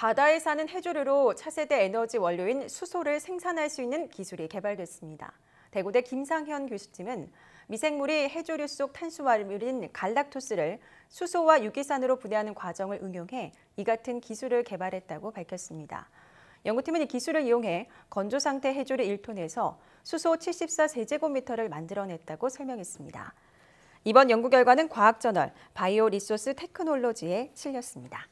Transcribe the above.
바다에 사는 해조류로 차세대 에너지 원료인 수소를 생산할 수 있는 기술이 개발됐습니다. 대구대 김상현 교수팀은 미생물이 해조류 속 탄수화물인 갈락토스를 수소와 유기산으로 분해하는 과정을 응용해 이 같은 기술을 개발했다고 밝혔습니다. 연구팀은 이 기술을 이용해 건조 상태 해조류 1톤에서 수소 74제곱미터를 세 만들어냈다고 설명했습니다. 이번 연구 결과는 과학저널 바이오 리소스 테크놀로지에 실렸습니다.